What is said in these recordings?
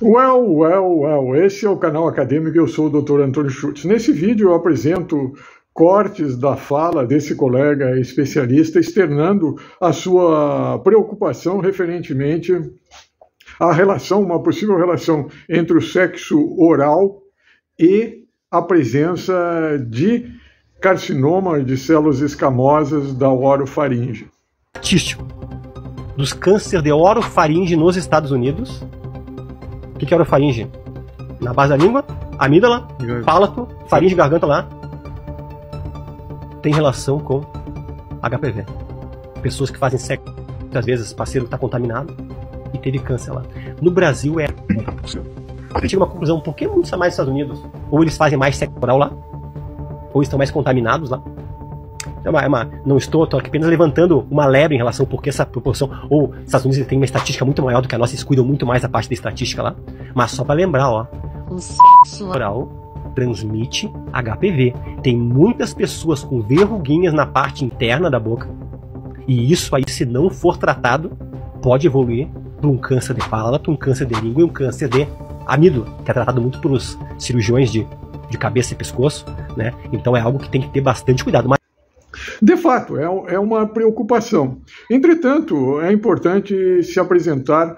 Well, well, well, Esse é o canal acadêmico, eu sou o Dr. Antônio Schultz. Nesse vídeo eu apresento cortes da fala desse colega especialista externando a sua preocupação referentemente à relação, uma possível relação entre o sexo oral e a presença de carcinoma de células escamosas da orofaringe. Estatístico dos cânceres de orofaringe nos Estados Unidos o que, que era o Na base da língua, amígdala, palato, faringe, garganta lá. Tem relação com HPV. Pessoas que fazem sexo, muitas vezes, parceiro está contaminado e teve câncer lá. No Brasil é. Tá Eu chego a uma conclusão: por que muitos mais nos Estados Unidos? Ou eles fazem mais sexo oral lá, ou estão mais contaminados lá, é uma, é uma não estou, estou apenas levantando uma lebre em relação porque essa proporção, ou os Estados Unidos tem uma estatística muito maior do que a nossa, eles cuidam muito mais da parte da estatística lá. Mas só para lembrar, ó, o sexo oral transmite HPV. Tem muitas pessoas com verruguinhas na parte interna da boca. E isso aí, se não for tratado, pode evoluir para um câncer de palato, um câncer de língua e um câncer de amido, que é tratado muito pelos cirurgiões de, de cabeça e pescoço, né? Então é algo que tem que ter bastante cuidado. Mas de fato, é, é uma preocupação. Entretanto, é importante se apresentar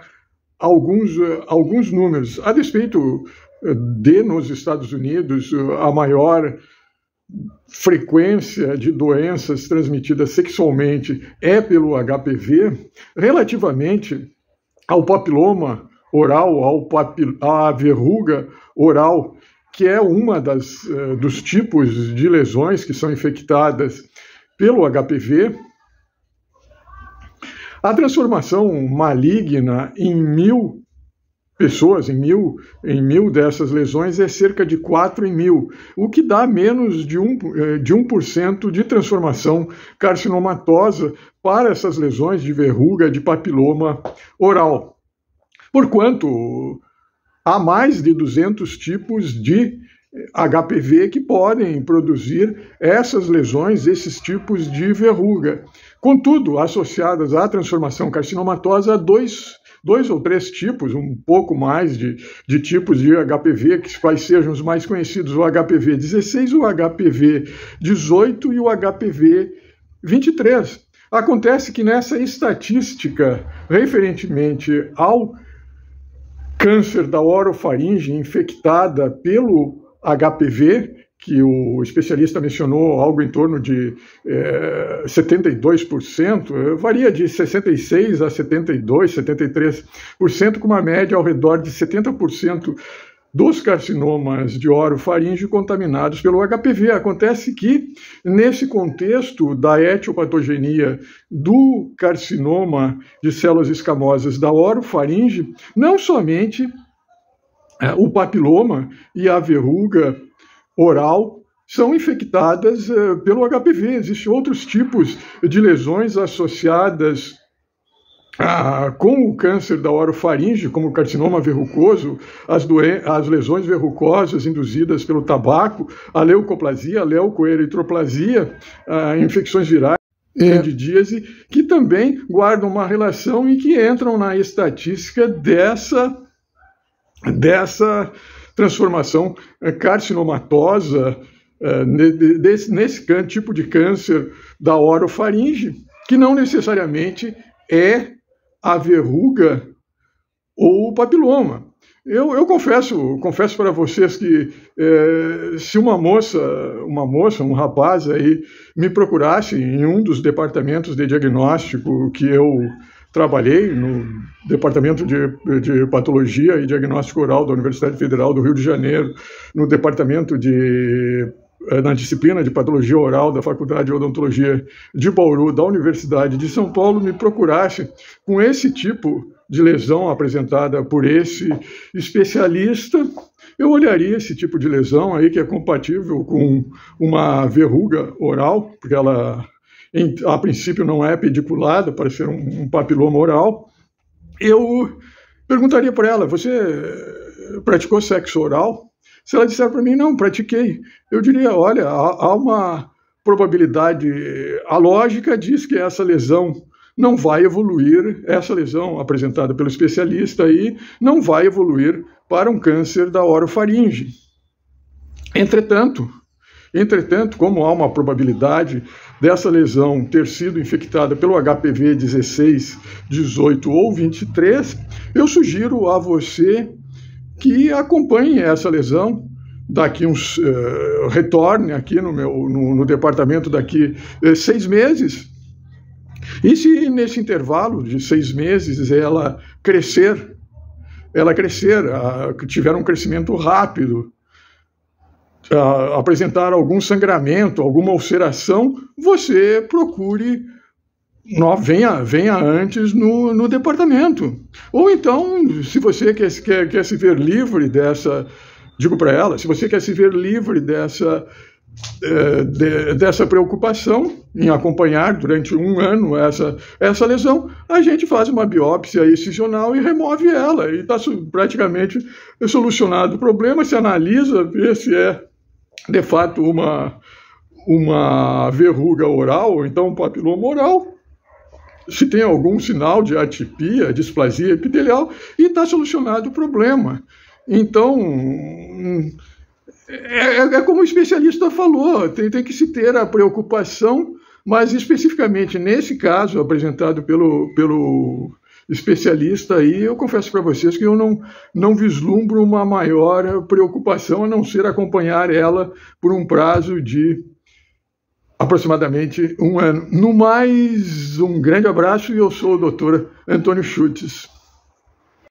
alguns, eh, alguns números. A despeito eh, de, nos Estados Unidos, eh, a maior frequência de doenças transmitidas sexualmente é pelo HPV, relativamente ao papiloma oral, ao papil à verruga oral, que é uma das, dos tipos de lesões que são infectadas pelo HPV. A transformação maligna em mil pessoas, em mil, em mil dessas lesões, é cerca de 4 em mil, o que dá menos de 1%, eh, de, 1 de transformação carcinomatosa para essas lesões de verruga de papiloma oral. Porquanto, há mais de 200 tipos de HPV que podem produzir essas lesões, esses tipos de verruga. Contudo, associadas à transformação carcinomatosa, dois, dois ou três tipos, um pouco mais de, de tipos de HPV, que quais sejam os mais conhecidos, o HPV 16, o HPV 18 e o HPV 23. Acontece que nessa estatística, referentemente ao câncer da orofaringe infectada pelo HPV, que o especialista mencionou algo em torno de é, eh, 72%, eh, varia de 66% a 72%, 73%, com uma média ao redor de 70% dos carcinomas de orofaringe contaminados pelo HPV. Acontece que, nesse contexto da etiopatogenia do carcinoma de células escamosas da orofaringe, não somente é, o papiloma e a verruga oral são infectadas é, pelo HPV. Existem outros tipos de lesões associadas ah, com o câncer da orofaringe, como o carcinoma verrucoso, as, as, lesões verrucosas induzidas pelo tabaco, a leucoplasia, a leucoeritroplasia, ah, infecções virais, é. candidíase, que também guardam uma relação e que entram na estatística dessa dessa transformação carcinomatosa eh, nesse tipo de câncer da orofaringe, que não necessariamente é a verruga ou o papiloma. Eu, eu confesso, confesso para vocês que é, se uma moça, uma moça, um rapaz aí me procurasse em um dos departamentos de diagnóstico que eu Trabalhei no Departamento de, de Patologia e Diagnóstico Oral da Universidade Federal do Rio de Janeiro, no Departamento de eh, na disciplina de patologia oral da Faculdade de Odontologia de Bauru, da Universidade de São Paulo, me procurasse com esse tipo de lesão apresentada por esse especialista, eu olharia esse tipo de lesão aí que é compatível com uma verruga oral, porque ela em, a princípio não é pediculada, parece ser um, um papiloma oral, eu perguntaria para ela: você eh, praticou sexo oral? Se ela disser para mim, não, pratiquei, eu diria: olha, há, há uma probabilidade, eh, a lógica diz que essa lesão não vai evoluir, essa lesão apresentada pelo especialista aí, não vai evoluir para um câncer da orofaringe. Entretanto, entretanto, como há uma probabilidade dessa lesão ter sido infectada pelo HPV 16, 18 ou 23, eu sugiro a você que acompanhe essa lesão daqui uns uh, retorne aqui no meu no, no departamento daqui uh, seis meses e se nesse intervalo de seis meses ela crescer ela crescer uh, tiver um crescimento rápido uh, apresentar algum sangramento, alguma ulceração, você procure no, venha, venha antes no, no departamento. Ou então, se você quer, quer, quer se ver livre dessa, digo para ela, se você quer se ver livre dessa, eh, de, dessa preocupação em acompanhar durante um ano essa, essa lesão, a gente faz uma biópsia excisional e remove ela. E está praticamente solucionado o problema, se analisa, vê se é de fato uma, uma verruga oral, ou então um papiloma oral, se tem algum sinal de atipia, displasia epitelial, e está solucionado o problema. Então, é, é, é, como o especialista falou, tem, tem que se ter a preocupação, mas especificamente nesse caso apresentado pelo, pelo especialista aí, eu confesso para vocês que eu não, não vislumbro uma maior preocupação a não ser acompanhar ela por um prazo de aproximadamente um ano. No mais, um grande abraço e eu sou o doutor Antônio Schultz.